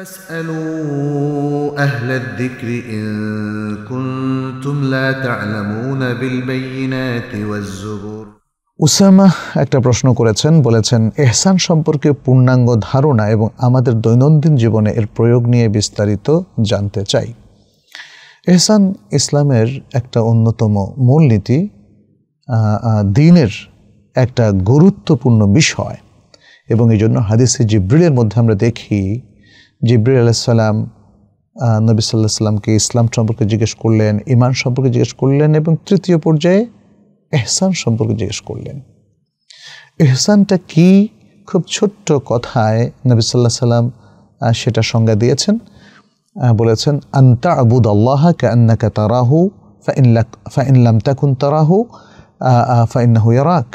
فاسألوا أهل الذكر إن كنتم لا تعلمون بالبينات والزبور Osama একটা প্রশ্ন করেছেন বলেছেন এহসান সম্পর্কে পূর্ণাঙ্গ ধারণা এবং আমাদের দৈনন্দিন জীবনে এর প্রয়োগ নিয়ে বিস্তারিত জানতে চাই এহসান ইসলামের একটা অন্যতম মূলনীতি দিনের একটা গুরুত্বপূর্ণ বিষয় এবং এই জন্য হাদিসে জিব্রিলের মধ্যে আমরা দেখি জিব্রিল আলাইসাল্লাম নবী সাল্লাহ সাল্লামকে ইসলাম সম্পর্কে জিজ্ঞেস করলেন ইমান সম্পর্কে জিজ্ঞেস করলেন এবং তৃতীয় পর্যায়ে এহসান সম্পর্কে জিজ্ঞেস করলেন এহসানটা কি খুব ছোট্ট কথায় নবী সাল্লাহ সাল্লাম সেটা সংজ্ঞা দিয়েছেন বলেছেন আন্তা আবুদ আল্লাহ কান্নাকা তারাহু ফাইনলাম তাকুন তারাহু ফাইন্নাহু রাখ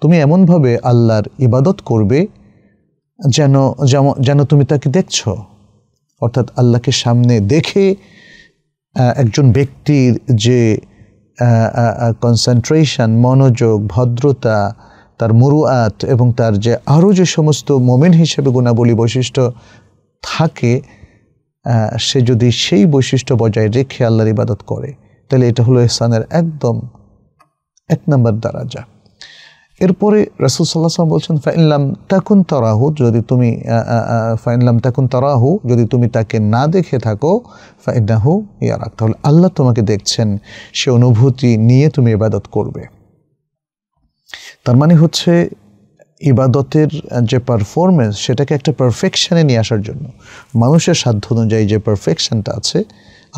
তুমি এমনভাবে আল্লাহর ইবাদত করবে যেন যেন তুমি তাকে দেখছ অর্থাৎ আল্লাহকে সামনে দেখে একজন ব্যক্তির যে কনসেন্ট্রেশন মনোযোগ ভদ্রতা তার মরুয়াত এবং তার যে আরও যে সমস্ত মোমেন হিসেবে গুণাবলী বৈশিষ্ট্য থাকে সে যদি সেই বৈশিষ্ট্য বজায় রেখে আল্লাহর ইবাদত করে তাহলে এটা হলো ইহসানের একদম এক নম্বর দ্বারা যা এরপরে রাসুল সাল্লাহ সাল্লাম বলছেন ফাইনলাম তাকুন তরাহু যদি তুমি ফাইনলাম তাকুন তারাহু যদি তুমি তাকে না দেখে থাকো ফাইনাহু ইয়ারাক তাহলে আল্লাহ তোমাকে দেখছেন সে অনুভূতি নিয়ে তুমি ইবাদত করবে তার মানে হচ্ছে ইবাদতের যে পারফরমেন্স সেটাকে একটা পারফেকশানে নিয়ে আসার জন্য মানুষের সাধ্য অনুযায়ী যে পারফেকশানটা আছে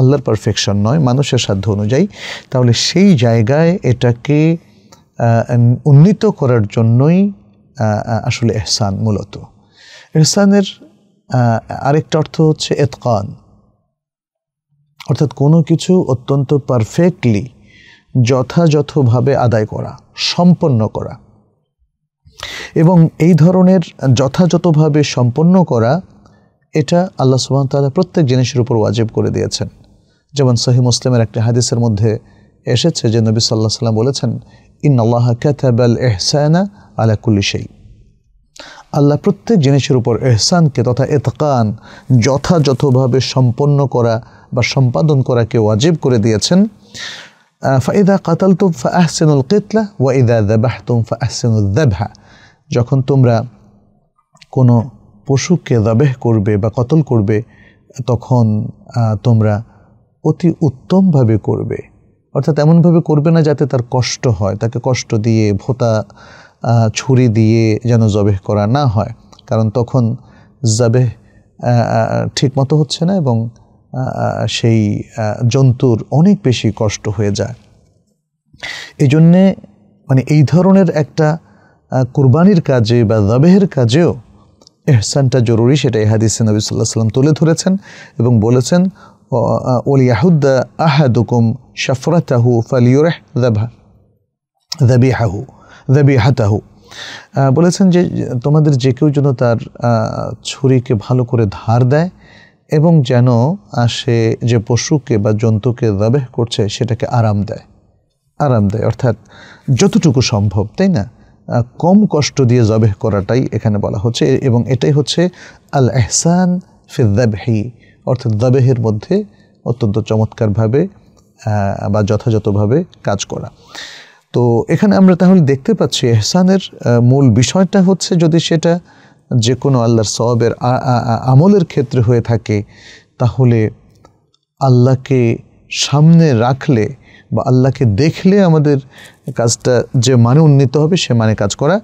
আল্লাহর পারফেকশন নয় মানুষের সাধ্য অনুযায়ী তাহলে সেই জায়গায় এটাকে উন্নীত করার জন্যই আসলে এহসান মূলত এহসানের আরেকটা অর্থ হচ্ছে এতকান অর্থাৎ কোনো কিছু অত্যন্ত পারফেক্টলি যথাযথভাবে আদায় করা সম্পন্ন করা এবং এই ধরনের যথাযথভাবে সম্পন্ন করা এটা আল্লাহ সুবাহ তালা প্রত্যেক জিনিসের উপর ওয়াজিব করে দিয়েছেন যেমন সহি মুসলিমের একটি হাদিসের মধ্যে এসেছে যে নবী সাল্লাহ সাল্লাম বলেছেন ইন্নআল্লাহ কাতাব আল এহসানা আলা কুল্লি সেই আল্লাহ প্রত্যেক জিনিসের উপর এহসানকে তথা এতকান যথাযথভাবে সম্পন্ন করা বা সম্পাদন করাকে ওয়াজিব করে দিয়েছেন ফাইদা তুম ফা আহসেনুল কেতলা ওয়া দেবাহ তুম ফা আহসেনুল দেবহা যখন তোমরা কোনো পশুকে দাবেহ করবে বা কতল করবে তখন তোমরা অতি উত্তমভাবে করবে অর্থাৎ এমনভাবে করবে না যাতে তার কষ্ট হয় তাকে কষ্ট দিয়ে ভোতা ছুরি দিয়ে যেন জবেহ করা না হয় কারণ তখন জবেহ ঠিক মতো হচ্ছে না এবং সেই জন্তুর অনেক বেশি কষ্ট হয়ে যায় এই জন্যে মানে এই ধরনের একটা কুরবানির কাজে বা জবেহের কাজেও এহসানটা জরুরি সেটা এহাদিসে নবী সাল্লাহ সাল্লাম তুলে ধরেছেন এবং বলেছেন ওলিয়াহুদ্দা আহাদুকুম شفرته فليرح ذبح ذبيحه ذبيحته বলেছেন যে তোমাদের যে কেউ যেন তার ছুরিকে ভালো করে ধার দেয় এবং যেন সে যে পশুকে বা জন্তুকে দাবেহ করছে সেটাকে আরাম দেয় আরাম দেয় অর্থাৎ যতটুকু সম্ভব তাই না কম কষ্ট দিয়ে জবেহ করাটাই এখানে বলা হচ্ছে এবং এটাই হচ্ছে আল এহসান ফিদ্দাবহি অর্থাৎ দাবেহের মধ্যে অত্যন্ত চমৎকারভাবে বা যথাযথভাবে কাজ করা তো এখানে আমরা তাহলে দেখতে পাচ্ছি এহসানের মূল বিষয়টা হচ্ছে যদি সেটা যে কোনো আল্লাহর সবের আমলের ক্ষেত্রে হয়ে থাকে তাহলে আল্লাহকে সামনে রাখলে বা আল্লাহকে দেখলে আমাদের কাজটা যে মানে উন্নীত হবে সে মানে কাজ করা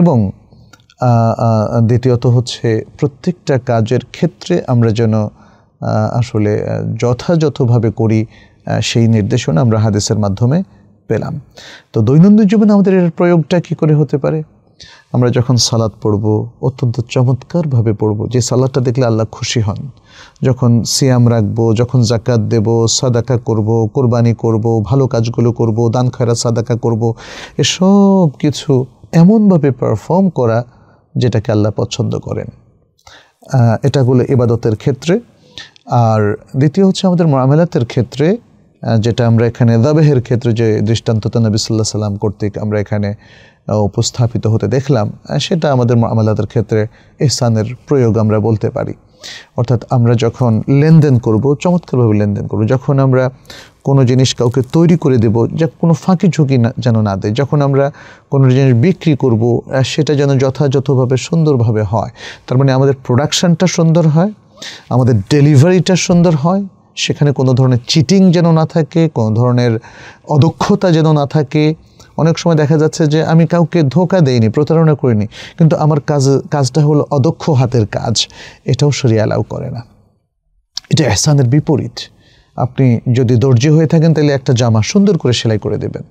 এবং দ্বিতীয়ত হচ্ছে প্রত্যেকটা কাজের ক্ষেত্রে আমরা যেন আসলে যথাযথভাবে করি সেই নির্দেশনা আমরা হাদিসের মাধ্যমে পেলাম তো দৈনন্দিন জীবনে আমাদের এর প্রয়োগটা কি করে হতে পারে আমরা যখন সালাদ পড়ব অত্যন্ত চমৎকারভাবে পড়ব যে সালাদটা দেখলে আল্লাহ খুশি হন যখন সিয়াম রাখব যখন জাকাত দেব সাদাকা করব কোরবানি করব ভালো কাজগুলো করব দান খয়রা সাদাকা করব এসব কিছু এমনভাবে পারফর্ম করা যেটাকে আল্লাহ পছন্দ করেন এটা হলো ইবাদতের ক্ষেত্রে আর দ্বিতীয় হচ্ছে আমাদের মামেলাতের ক্ষেত্রে যেটা আমরা এখানে দাবেহের ক্ষেত্রে যে দৃষ্টান্ত নবী সাল্লাহ সাল্লাম কর্তৃক আমরা এখানে উপস্থাপিত হতে দেখলাম সেটা আমাদের আমলাদের ক্ষেত্রে এহসানের প্রয়োগ আমরা বলতে পারি অর্থাৎ আমরা যখন লেনদেন করব চমৎকারভাবে লেনদেন করব যখন আমরা কোনো জিনিস কাউকে তৈরি করে দেব যা কোনো ফাঁকি ঝুঁকি না যেন না দেয় যখন আমরা কোনো জিনিস বিক্রি করব সেটা যেন যথাযথভাবে সুন্দরভাবে হয় তার মানে আমাদের প্রোডাকশানটা সুন্দর হয় আমাদের ডেলিভারিটা সুন্দর হয় সেখানে কোনো ধরনের চিটিং যেন না থাকে কোনো ধরনের অদক্ষতা যেন না থাকে অনেক সময় দেখা যাচ্ছে যে আমি কাউকে ধোকা দেইনি প্রতারণা করিনি কিন্তু আমার কাজ কাজটা হলো অদক্ষ হাতের কাজ এটাও সরিয়ে অ্যালাউ করে না এটা এহসানের বিপরীত আপনি যদি দর্জি হয়ে থাকেন তাহলে একটা জামা সুন্দর করে সেলাই করে দেবেন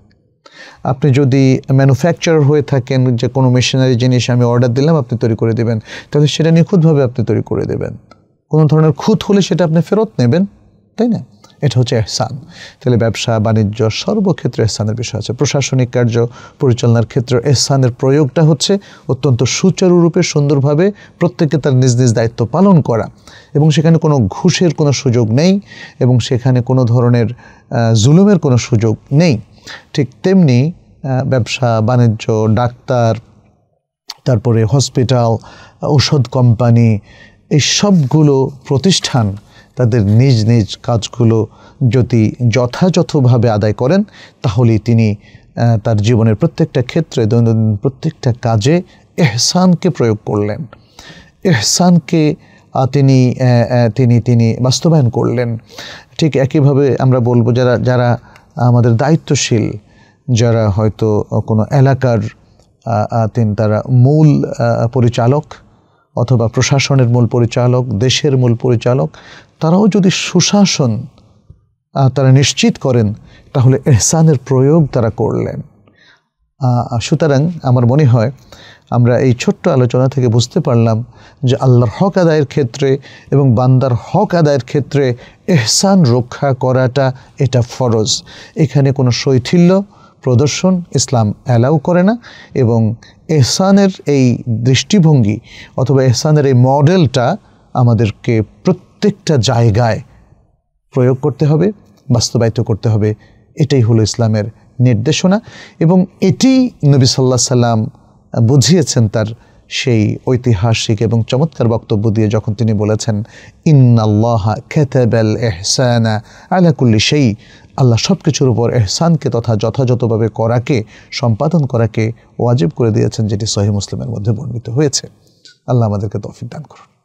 আপনি যদি ম্যানুফ্যাকচারার হয়ে থাকেন যে কোনো মেশিনারি জিনিস আমি অর্ডার দিলাম আপনি তৈরি করে দেবেন তাহলে সেটা নিখুঁতভাবে আপনি তৈরি করে দেবেন কোনো ধরনের খুঁত হলে সেটা আপনি ফেরত নেবেন তাই না এটা হচ্ছে এহসান তাহলে ব্যবসা বাণিজ্য সর্বক্ষেত্রে এহসানের বিষয় আছে প্রশাসনিক কার্য পরিচালনার ক্ষেত্রে এহসানের প্রয়োগটা হচ্ছে অত্যন্ত সুচারুরূপে সুন্দরভাবে প্রত্যেকে তার নিজ নিজ দায়িত্ব পালন করা এবং সেখানে কোনো ঘুষের কোনো সুযোগ নেই এবং সেখানে কোনো ধরনের জুলুমের কোনো সুযোগ নেই ঠিক তেমনি ব্যবসা বাণিজ্য ডাক্তার তারপরে হসপিটাল ঔষধ কোম্পানি এই সবগুলো প্রতিষ্ঠান তাদের নিজ নিজ কাজগুলো যদি যথাযথভাবে আদায় করেন তাহলে তিনি তার জীবনের প্রত্যেকটা ক্ষেত্রে দৈনন্দিন প্রত্যেকটা কাজে এহসানকে প্রয়োগ করলেন এহসানকে তিনি তিনি তিনি বাস্তবায়ন করলেন ঠিক একইভাবে আমরা বলবো যারা যারা আমাদের দায়িত্বশীল যারা হয়তো কোনো এলাকার তিনি তারা মূল পরিচালক অথবা প্রশাসনের মূল পরিচালক দেশের মূল পরিচালক তারাও যদি সুশাসন তারা নিশ্চিত করেন তাহলে এহসানের প্রয়োগ তারা করলেন সুতরাং আমার মনে হয় আমরা এই ছোট্ট আলোচনা থেকে বুঝতে পারলাম যে আল্লাহর হক আদায়ের ক্ষেত্রে এবং বান্দার হক আদায়ের ক্ষেত্রে এহসান রক্ষা করাটা এটা ফরজ এখানে কোনো শৈথিল্য প্রদর্শন ইসলাম অ্যালাউ করে না এবং এহসানের এই দৃষ্টিভঙ্গি অথবা এহসানের এই মডেলটা আমাদেরকে প্রত্যেকটা জায়গায় প্রয়োগ করতে হবে বাস্তবায়িত করতে হবে এটাই হলো ইসলামের নির্দেশনা এবং এটি নবী সাল্লাহ সাল্লাম বুঝিয়েছেন তার সেই ঐতিহাসিক এবং চমৎকার বক্তব্য দিয়ে যখন তিনি বলেছেন ইন্নাল্লাহা খেতেবেল এহসানা আলাকুল্লি সেই আল্লাহ সব কিছুর উপর এহসানকে তথা যথাযথভাবে করাকে সম্পাদন করাকে ওয়াজিব করে দিয়েছেন যেটি সহি মুসলিমের মধ্যে বর্ণিত হয়েছে আল্লাহ আমাদেরকে তৌফিক দান করুন